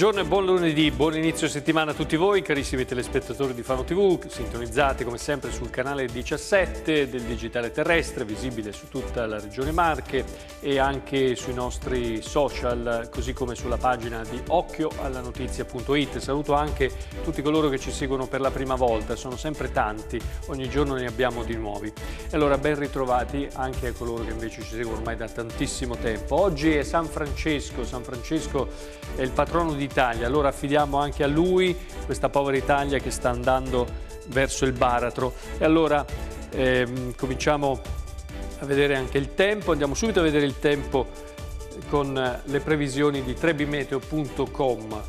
Buongiorno e buon lunedì, buon inizio settimana a tutti voi, carissimi telespettatori di Fano TV, sintonizzate come sempre sul canale 17 del digitale terrestre, visibile su tutta la regione Marche e anche sui nostri social, così come sulla pagina di occhioallanotizia.it. Saluto anche tutti coloro che ci seguono per la prima volta, sono sempre tanti, ogni giorno ne abbiamo di nuovi. E allora ben ritrovati anche a coloro che invece ci seguono ormai da tantissimo tempo. Oggi è San Francesco, San Francesco è il patrono di Italia, allora affidiamo anche a lui questa povera Italia che sta andando verso il baratro. E allora ehm, cominciamo a vedere anche il tempo, andiamo subito a vedere il tempo con le previsioni di trebimeteo.com.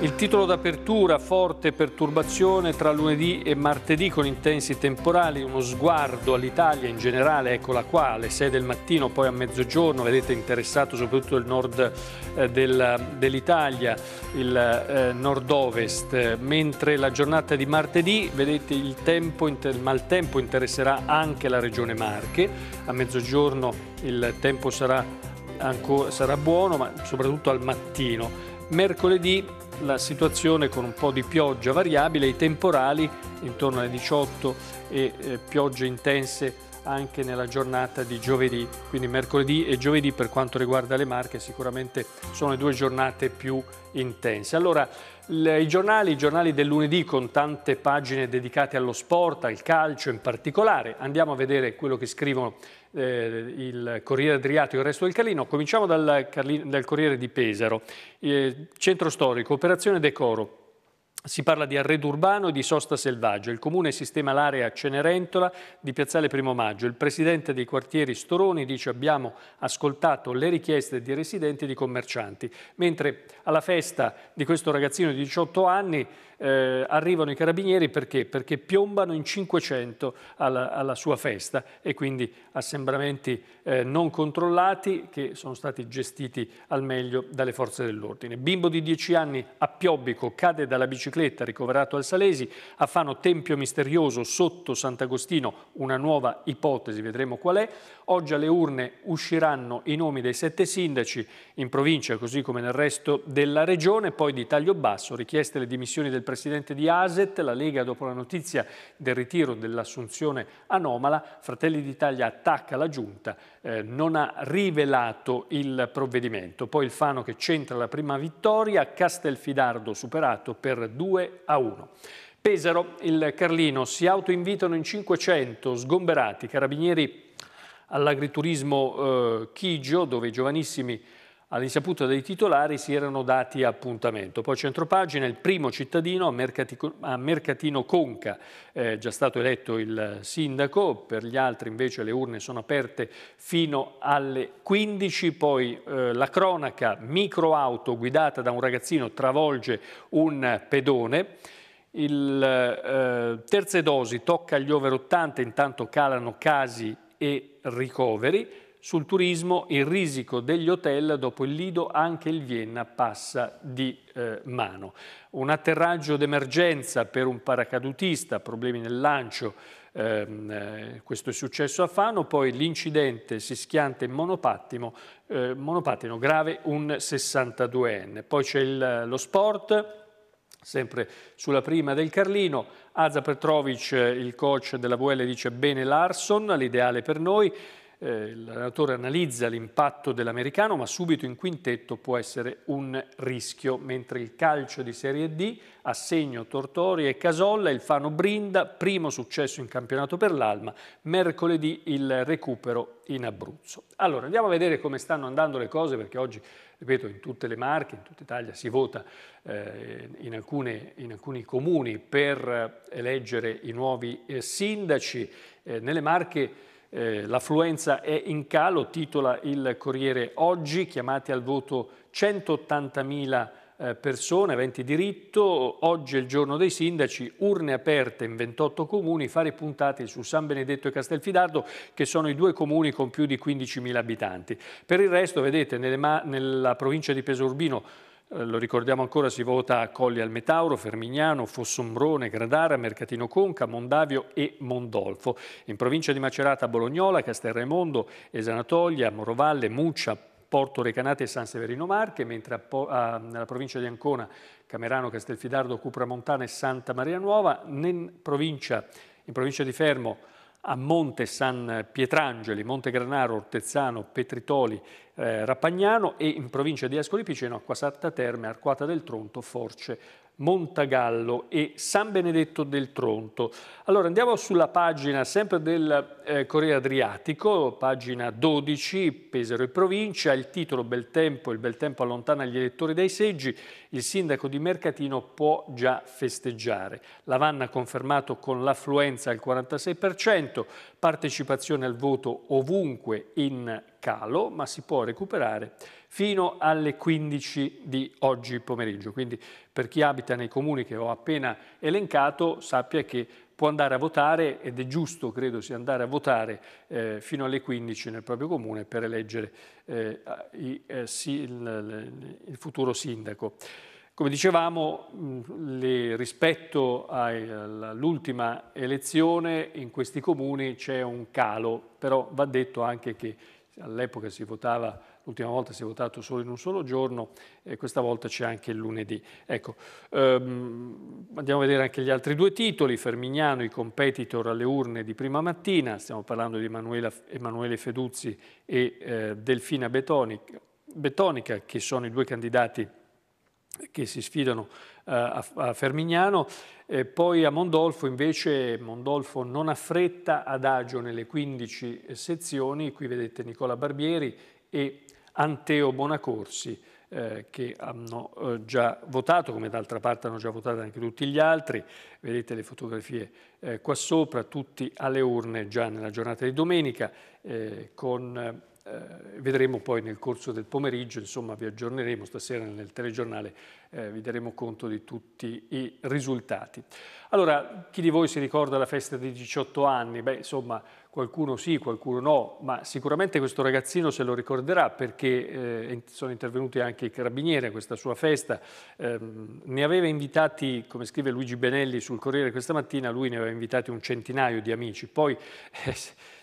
Il titolo d'apertura, forte perturbazione tra lunedì e martedì con intensi temporali, uno sguardo all'Italia in generale, eccola qua alle 6 del mattino, poi a mezzogiorno, vedete interessato soprattutto il nord eh, del, dell'Italia, il eh, nord-ovest, mentre la giornata di martedì, vedete il, tempo, il maltempo interesserà anche la regione Marche, a mezzogiorno il tempo sarà, ancora, sarà buono ma soprattutto al mattino. Mercoledì la situazione con un po' di pioggia variabile, i temporali intorno alle 18 e eh, piogge intense anche nella giornata di giovedì, quindi mercoledì e giovedì per quanto riguarda le Marche sicuramente sono le due giornate più intense. Allora, i giornali, i giornali del lunedì con tante pagine dedicate allo sport, al calcio in particolare, andiamo a vedere quello che scrivono eh, il Corriere Adriatico e il resto del Carlino. Cominciamo dal, dal Corriere di Pesaro, eh, centro storico, operazione Decoro, si parla di arredo urbano e di sosta selvaggia. Il comune sistema l'area Cenerentola di Piazzale Primo Maggio. Il presidente dei quartieri Storoni dice abbiamo ascoltato le richieste di residenti e di commercianti. Mentre alla festa di questo ragazzino di 18 anni eh, arrivano i carabinieri perché? Perché piombano in 500 alla, alla sua festa e quindi assembramenti eh, non controllati che sono stati gestiti al meglio dalle forze dell'ordine. Bimbo di 10 anni a Piobbico cade dalla bicicletta ricoverato al Salesi, a Fano Tempio Misterioso sotto Sant'Agostino una nuova ipotesi, vedremo qual è. Oggi alle urne usciranno i nomi dei sette sindaci in provincia così come nel resto della regione, poi di taglio basso richieste le dimissioni del presidente di Aset, la Lega dopo la notizia del ritiro dell'assunzione anomala, Fratelli d'Italia attacca la Giunta, eh, non ha rivelato il provvedimento. Poi il Fano che centra la prima vittoria, Castelfidardo superato per 2 a 1. Pesaro, il Carlino, si autoinvitano in 500, sgomberati, carabinieri all'agriturismo eh, Chigio, dove i giovanissimi All'insaputa dei titolari si erano dati appuntamento. Poi centropagina, il primo cittadino a, Mercatico, a Mercatino Conca, eh, già stato eletto il sindaco, per gli altri invece le urne sono aperte fino alle 15, poi eh, la cronaca, microauto guidata da un ragazzino travolge un pedone, il eh, terze dosi tocca gli over 80, intanto calano casi e ricoveri, sul turismo il risico degli hotel dopo il Lido anche il Vienna passa di eh, mano. Un atterraggio d'emergenza per un paracadutista, problemi nel lancio, ehm, eh, questo è successo a Fano, poi l'incidente si schianta in monopattino, eh, monopattino grave un 62enne. Poi c'è lo sport, sempre sulla prima del Carlino. Aza Petrovic, eh, il coach della VL, dice bene Larson, l'ideale per noi. Eh, il relatore analizza l'impatto dell'americano, ma subito in quintetto può essere un rischio, mentre il calcio di Serie D assegno Tortori e Casolla, il Fano Brinda, primo successo in campionato per l'Alma, mercoledì il recupero in Abruzzo. Allora andiamo a vedere come stanno andando le cose perché oggi, ripeto, in tutte le marche, in tutta Italia si vota eh, in, alcune, in, alcuni comuni per eleggere i nuovi eh, sindaci. Eh, nelle marche eh, l'affluenza è in calo, titola il Corriere Oggi, chiamate al voto 180.000 eh, persone, aventi diritto, oggi è il giorno dei sindaci, urne aperte in 28 comuni, fare puntate su San Benedetto e Castelfidardo che sono i due comuni con più di 15.000 abitanti. Per il resto vedete nella provincia di Pesorbino eh, lo ricordiamo ancora, si vota a Colli al Metauro, Fermignano, Fossombrone, Gradara, Mercatino Conca, Mondavio e Mondolfo. In provincia di Macerata, Bolognola, Castelraimondo, Esanatoglia, Morovalle, Muccia, Porto Recanate e San Severino Marche, mentre nella provincia di Ancona, Camerano, Castelfidardo, Cupramontana e Santa Maria Nuova, in provincia, in provincia di Fermo, a Monte San Pietrangeli, Monte Granaro, Ortezzano, Petritoli, eh, Rapagnano e in provincia di Ascoli Piceno, Acquasatta Terme, Arquata del Tronto, Force, Montagallo e San Benedetto del Tronto. Allora andiamo sulla pagina sempre del eh, Corriere Adriatico, pagina 12, Pesaro e provincia, il titolo Bel tempo, il bel tempo allontana gli elettori dai seggi, il sindaco di Mercatino può già festeggiare. Lavanna confermato con l'affluenza al 46%, partecipazione al voto ovunque in calo, ma si può recuperare fino alle 15 di oggi pomeriggio. Quindi per chi abita nei comuni che ho appena elencato sappia che può andare a votare ed è giusto, credo sia andare a votare eh, fino alle 15 nel proprio comune per eleggere eh, i, eh, sì, il, il, futuro sindaco. Come dicevamo, mm, le, rispetto all'ultima elezione in questi comuni c'è un calo, però va detto anche che all'epoca si votava l'ultima volta si è votato solo in un solo giorno e questa volta c'è anche il lunedì. Ecco, ehm, andiamo a vedere anche gli altri due titoli, Fermignano, i competitor alle urne di prima mattina, stiamo parlando di Emanuela, Emanuele Feduzzi e eh, Delfina Betonica, Betonica, che sono i due candidati che si sfidano eh, a, Fermignano. E poi a Mondolfo invece Mondolfo non ha affretta adagio nelle 15 sezioni, qui vedete Nicola Barbieri e Anteo Bonacorsi, eh, che hanno eh, già votato, come d'altra parte hanno già votato anche tutti gli altri. Vedete le fotografie eh, qua sopra, tutti alle urne già nella giornata di domenica, eh, con, eh, vedremo poi nel corso del pomeriggio, insomma vi aggiorneremo stasera nel telegiornale, eh, vi daremo conto di tutti i risultati. Allora, chi di voi si ricorda la festa dei 18 anni? Beh, insomma, qualcuno sì, qualcuno no, ma sicuramente questo ragazzino se lo ricorderà perché eh, sono intervenuti anche i carabinieri a questa sua festa, eh, ne aveva invitati, come scrive Luigi Benelli sul Corriere questa mattina, lui ne aveva invitati un centinaio di amici, poi eh,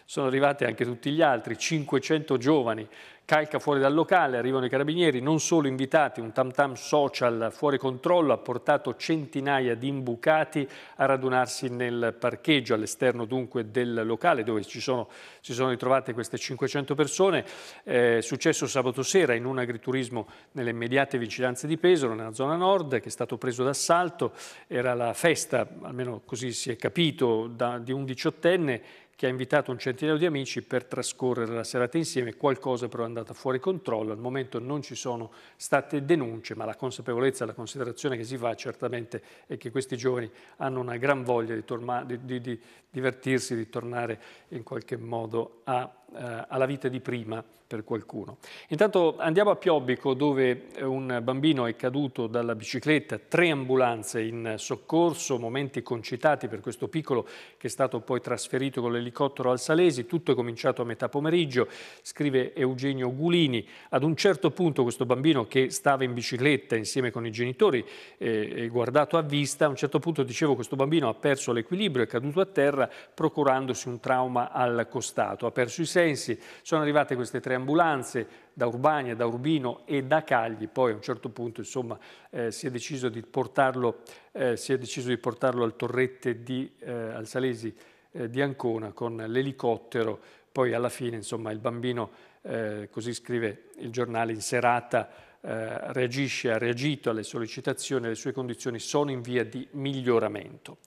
sono arrivati anche tutti gli altri, 500 giovani calca fuori dal locale, arrivano i carabinieri, non solo invitati, un tam tam social fuori controllo ha portato centinaia di imbucati a radunarsi nel parcheggio all'esterno dunque del locale dove ci sono, si sono ritrovate queste 500 persone. Eh, successo sabato sera in un agriturismo nelle immediate vicinanze di Pesaro, nella zona nord, che è stato preso d'assalto. Era la festa, almeno così si è capito, da, di un diciottenne che ha invitato un centinaio di amici per trascorrere la serata insieme, qualcosa però è andata fuori controllo, al momento non ci sono state denunce, ma la consapevolezza, la considerazione che si fa certamente è che questi giovani hanno una gran voglia di, di, di divertirsi, di tornare in qualche modo a eh, alla vita di prima per qualcuno. Intanto andiamo a Piobbico dove eh, un bambino è caduto dalla bicicletta, tre ambulanze in soccorso, momenti concitati per questo piccolo che è stato poi trasferito con l'elicottero al Salesi, tutto è cominciato a metà pomeriggio, scrive Eugenio Gulini, ad un certo punto questo bambino che stava in bicicletta insieme con i genitori, eh, guardato a vista, a un certo punto dicevo questo bambino ha perso l'equilibrio, è caduto a terra procurandosi un trauma al costato, ha perso i dissensi, sono arrivate queste tre ambulanze da Urbania, da Urbino e da Cagli, poi a un certo punto insomma, eh, si, è deciso di portarlo, eh, si è deciso di portarlo al torrette di, eh, al Salesi eh, di Ancona con l'elicottero, poi alla fine insomma, il bambino, eh, così scrive il giornale, in serata eh, reagisce, ha reagito alle sollecitazioni, le sue condizioni sono in via di miglioramento.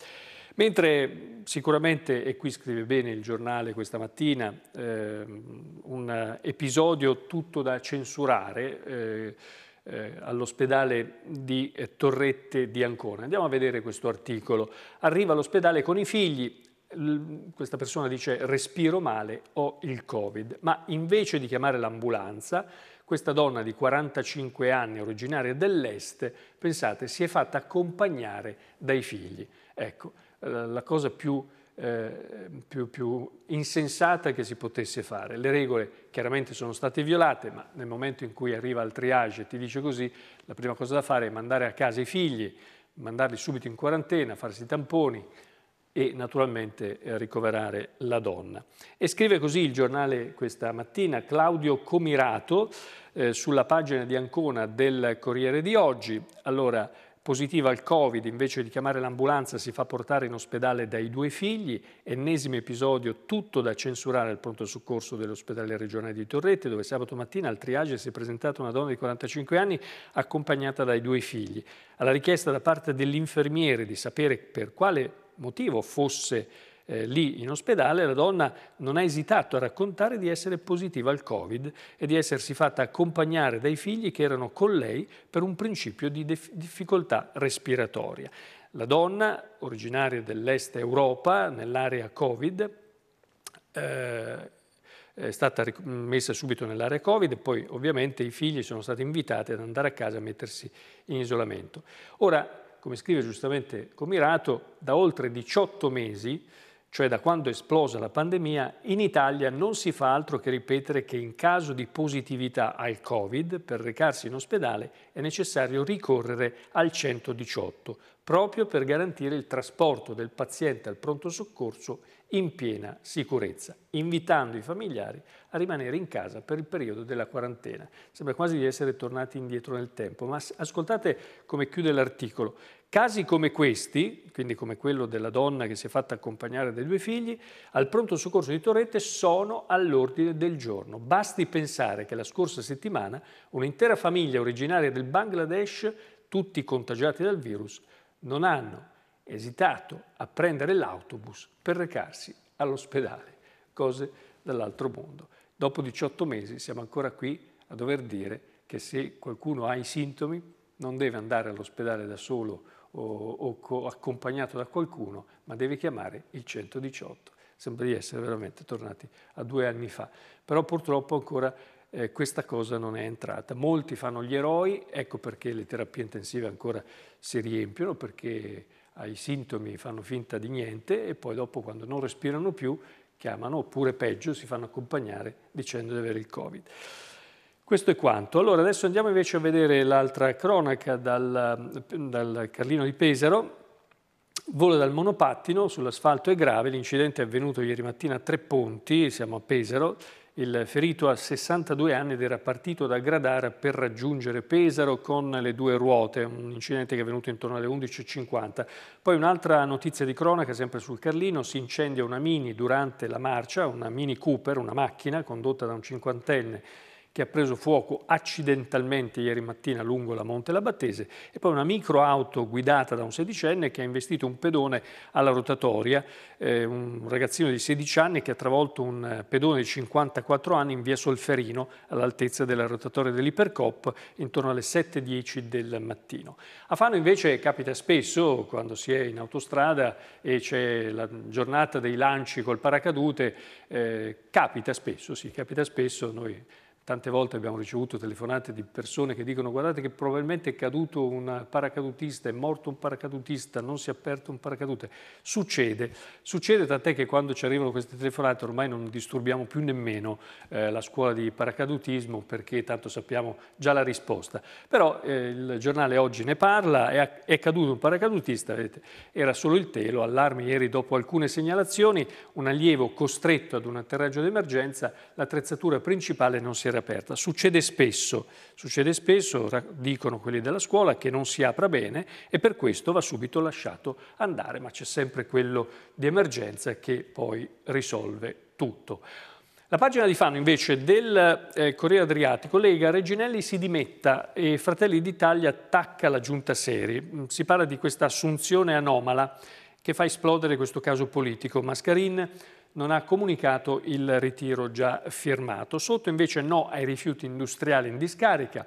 Mentre sicuramente, e qui scrive bene il giornale questa mattina, eh, un episodio tutto da censurare eh, eh, all'ospedale di Torrette di Ancona. Andiamo a vedere questo articolo. Arriva all'ospedale con i figli, questa persona dice respiro male, ho il covid, ma invece di chiamare l'ambulanza, questa donna di 45 anni, originaria dell'Est, pensate, si è fatta accompagnare dai figli. Ecco, eh, la cosa più, eh, più, più, insensata che si potesse fare. Le regole chiaramente sono state violate, ma nel momento in cui arriva al triage e ti dice così, la prima cosa da fare è mandare a casa i figli, mandarli subito in quarantena, farsi i tamponi e naturalmente eh, ricoverare la donna. E scrive così il giornale questa mattina Claudio Comirato eh, sulla pagina di Ancona del Corriere di oggi. Allora, positiva al Covid, invece di chiamare l'ambulanza si fa portare in ospedale dai due figli, ennesimo episodio tutto da censurare al pronto soccorso dell'ospedale regionale di Torrette, dove sabato mattina al triage si è presentata una donna di 45 anni accompagnata dai due figli. Alla richiesta da parte dell'infermiere di sapere per quale motivo fosse eh, lì in ospedale, la donna non ha esitato a raccontare di essere positiva al Covid e di essersi fatta accompagnare dai figli che erano con lei per un principio di difficoltà respiratoria. La donna, originaria dell'est Europa, nell'area Covid, eh, è stata messa subito nell'area Covid e poi ovviamente i figli sono stati invitati ad andare a casa e mettersi in isolamento. Ora, come scrive giustamente Comirato, da oltre 18 mesi cioè da quando è esplosa la pandemia, in Italia non si fa altro che ripetere che in caso di positività al Covid, per recarsi in ospedale è necessario ricorrere al 118, proprio per garantire il trasporto del paziente al pronto soccorso in piena sicurezza, invitando i familiari a rimanere in casa per il periodo della quarantena. Sembra quasi di essere tornati indietro nel tempo, ma ascoltate come chiude l'articolo. Casi come questi, quindi come quello della donna che si è fatta accompagnare dai due figli, al pronto soccorso di Torrette sono all'ordine del giorno. Basti pensare che la scorsa settimana un'intera famiglia originaria del Bangladesh, tutti contagiati dal virus, non hanno esitato a prendere l'autobus per recarsi all'ospedale. Cose dall'altro mondo. Dopo 18 mesi siamo ancora qui a dover dire che se qualcuno ha i sintomi non deve andare all'ospedale da solo o, o accompagnato da qualcuno, ma deve chiamare il 118. Sembra di essere veramente tornati a due anni fa. Però purtroppo ancora eh, questa cosa non è entrata. Molti fanno gli eroi, ecco perché le terapie intensive ancora si riempiono, perché ai sintomi fanno finta di niente e poi dopo quando non respirano più chiamano oppure peggio si fanno accompagnare dicendo di avere il Covid. Questo è quanto. Allora adesso andiamo invece a vedere l'altra cronaca dal, dal Carlino di Pesaro. Volo dal monopattino, sull'asfalto è grave, l'incidente è avvenuto ieri mattina a Tre Ponti, siamo a Pesaro, il ferito ha 62 anni ed era partito da Gradara per raggiungere Pesaro con le due ruote, un incidente che è avvenuto intorno alle 11.50. Poi un'altra notizia di cronaca, sempre sul Carlino, si incendia una Mini durante la marcia, una Mini Cooper, una macchina condotta da un cinquantenne che ha preso fuoco accidentalmente ieri mattina lungo la Monte Labattese e poi una microauto guidata da un sedicenne che ha investito un pedone alla rotatoria, eh, un ragazzino di 16 anni che ha travolto un eh, pedone di 54 anni in via Solferino all'altezza della rotatoria dell'Ipercop intorno alle 7.10 del mattino. A Fano invece capita spesso quando si è in autostrada e c'è la giornata dei lanci col paracadute, eh, capita spesso, sì, capita spesso, noi Tante volte abbiamo ricevuto telefonate di persone che dicono guardate che probabilmente è caduto un paracadutista, è morto un paracadutista, non si è aperto un paracadute. Succede, succede tant'è che quando ci arrivano queste telefonate ormai non disturbiamo più nemmeno eh, la scuola di paracadutismo perché tanto sappiamo già la risposta. Però eh, il giornale oggi ne parla, è, è caduto un paracadutista, vedete, era solo il telo, allarme ieri dopo alcune segnalazioni, un allievo costretto ad un atterraggio d'emergenza, l'attrezzatura principale non si era essere aperta. Succede spesso, succede spesso, dicono quelli della scuola, che non si apra bene e per questo va subito lasciato andare, ma c'è sempre quello di emergenza che poi risolve tutto. La pagina di Fano invece del eh, Corriere Adriatico lega Reginelli si dimetta e Fratelli d'Italia attacca la giunta Seri. Mm, si parla di questa assunzione anomala che fa esplodere questo caso politico. Mascarin non ha comunicato il ritiro già firmato. Sotto invece no ai rifiuti industriali in discarica,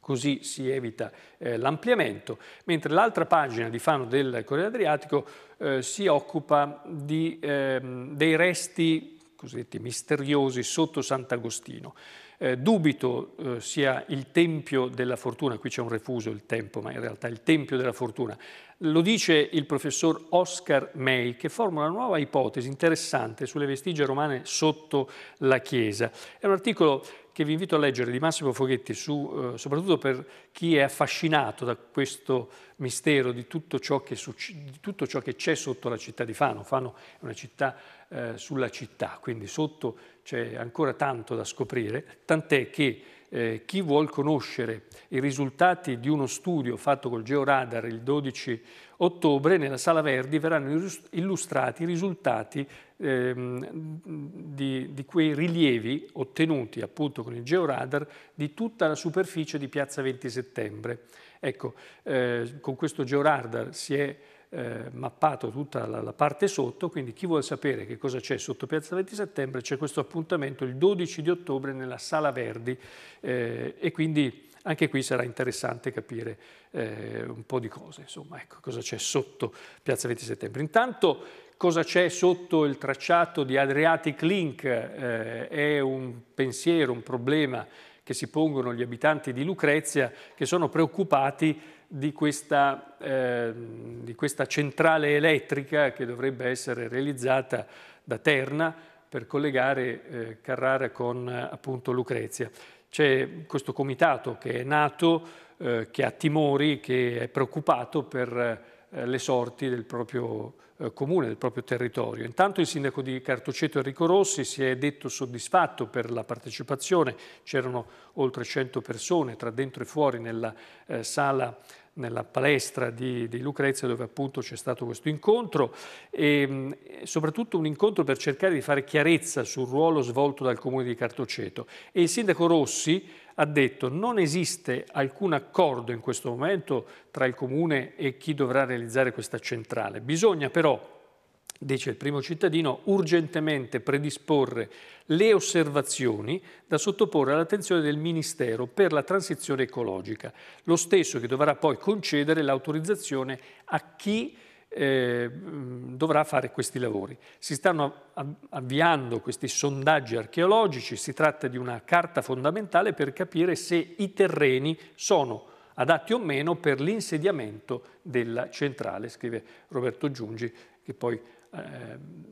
così si evita eh, l'ampliamento, mentre l'altra pagina di Fano del Corriere Adriatico eh, si occupa di, eh, dei resti cosiddetti misteriosi sotto Sant'Agostino. Eh, dubito eh, sia il Tempio della Fortuna, qui c'è un refuso il tempo, ma in realtà il Tempio della Fortuna. Lo dice il professor Oscar May, che forma una nuova ipotesi interessante sulle vestigia romane sotto la Chiesa. È un articolo che vi invito a leggere di Massimo Foghetti, su, eh, soprattutto per chi è affascinato da questo mistero di tutto, di tutto ciò che, c'è sotto la città di Fano. Fano è una città eh, sulla città, quindi sotto c'è ancora tanto da scoprire, tant'è che eh, chi vuol conoscere i risultati di uno studio fatto col Georadar il 12 ottobre, nella Sala Verdi verranno illustrati i risultati ehm, di, di, quei rilievi ottenuti appunto con il Georadar di tutta la superficie di Piazza 20 Settembre. Ecco, eh, con questo Georadar si è eh, mappato tutta la, la, parte sotto, quindi chi vuole sapere che cosa c'è sotto Piazza 20 Settembre c'è questo appuntamento il 12 di ottobre nella Sala Verdi eh, e quindi anche qui sarà interessante capire eh, un po' di cose, insomma, ecco, cosa c'è sotto Piazza 20 Settembre. Intanto cosa c'è sotto il tracciato di Adriatic Link eh, è un pensiero, un problema che si pongono gli abitanti di Lucrezia che sono preoccupati di questa, eh, di questa centrale elettrica che dovrebbe essere realizzata da Terna per collegare eh, Carrara con appunto Lucrezia. C'è questo comitato che è nato, eh, che ha timori, che è preoccupato per eh, le sorti del proprio eh, comune, del proprio territorio. Intanto il sindaco di Cartoceto Enrico Rossi si è detto soddisfatto per la partecipazione, c'erano oltre 100 persone tra dentro e fuori nella eh, sala nella palestra di, di Lucrezia dove appunto c'è stato questo incontro e ehm, soprattutto un incontro per cercare di fare chiarezza sul ruolo svolto dal comune di Cartoceto e il sindaco Rossi ha detto non esiste alcun accordo in questo momento tra il comune e chi dovrà realizzare questa centrale, bisogna però dice il primo cittadino, urgentemente predisporre le osservazioni da sottoporre all'attenzione del Ministero per la transizione ecologica, lo stesso che dovrà poi concedere l'autorizzazione a chi eh, dovrà fare questi lavori. Si stanno avviando questi sondaggi archeologici, si tratta di una carta fondamentale per capire se i terreni sono adatti o meno per l'insediamento della centrale, scrive Roberto Giungi, che poi Ehm,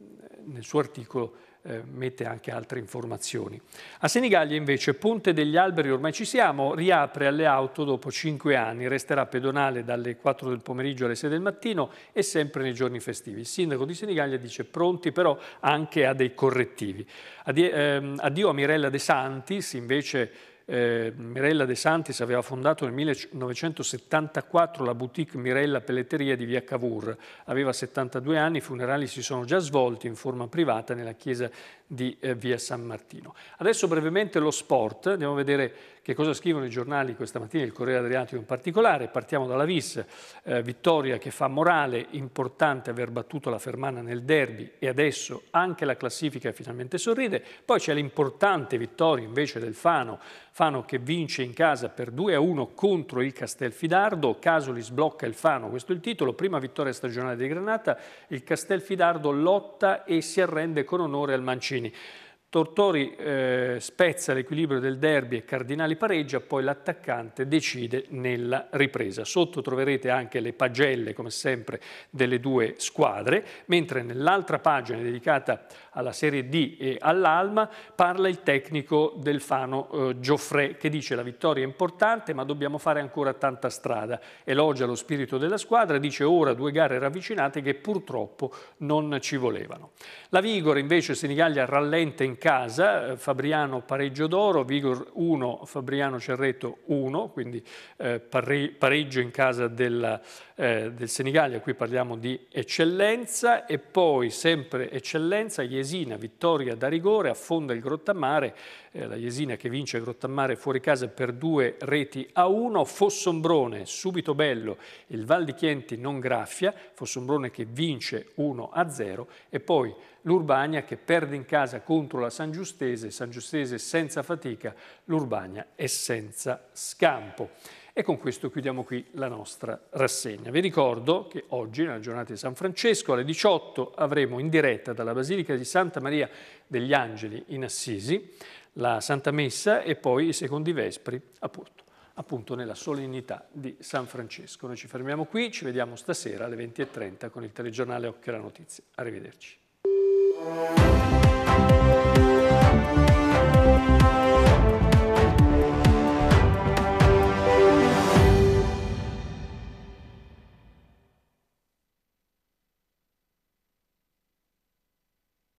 nel suo articolo ehm, mette anche altre informazioni. A Senigallia invece Ponte degli Alberi, ormai ci siamo, riapre alle auto dopo cinque anni, resterà pedonale dalle 4 del pomeriggio alle 6 del mattino e sempre nei giorni festivi. Il sindaco di Senigallia dice pronti però anche a dei correttivi. Ehm, addio a Mirella De Santis invece eh, Mirella De Santis aveva fondato nel 1974 la boutique Mirella Pelletteria di via Cavour. Aveva 72 anni, i funerali si sono già svolti in forma privata nella chiesa di eh, via San Martino. Adesso brevemente lo sport, andiamo a vedere che cosa scrivono i giornali questa mattina, il Corriere Adriatico in particolare, partiamo dalla Vis, eh, vittoria che fa morale, importante aver battuto la Fermana nel derby e adesso anche la classifica finalmente sorride, poi c'è l'importante vittoria invece del Fano, Fano che vince in casa per 2 a 1 contro il Castelfidardo, Casoli sblocca il Fano, questo è il titolo, prima vittoria stagionale di Granata, il Castelfidardo lotta e si arrende con onore al Mancini. Ukraine. Tortori eh, spezza l'equilibrio del derby e Cardinali pareggia, poi l'attaccante decide nella ripresa. Sotto troverete anche le pagelle, come sempre, delle due squadre, mentre nell'altra pagina dedicata alla Serie D e all'Alma parla il tecnico del Fano eh, Gioffre, che dice la vittoria è importante ma dobbiamo fare ancora tanta strada. Elogia lo spirito della squadra, dice ora due gare ravvicinate che purtroppo non ci volevano. La Vigore invece Senigallia rallenta in casa, eh, Fabriano pareggio d'oro, Vigor 1, Fabriano Cerretto 1, quindi eh, pareggio in casa della, eh, del Senigallia, qui parliamo di eccellenza, e poi sempre eccellenza, Iesina, vittoria da rigore, affonda il Grottamare, eh, la Jesina che vince Grottammare fuori casa per due reti a uno, Fossombrone subito bello, il Val di Chienti non graffia, Fossombrone che vince 1 a 0 e poi l'Urbania che perde in casa contro la San Giustese, San Giustese senza fatica, l'Urbania è senza scampo. E con questo chiudiamo qui la nostra rassegna. Vi ricordo che oggi, nella giornata di San Francesco, alle 18 avremo in diretta dalla Basilica di Santa Maria degli Angeli in Assisi la Santa Messa e poi i secondi Vespri, appunto, appunto nella solennità di San Francesco. Noi ci fermiamo qui, ci vediamo stasera alle 20.30 con il telegiornale Occhio alla Notizia. Arrivederci.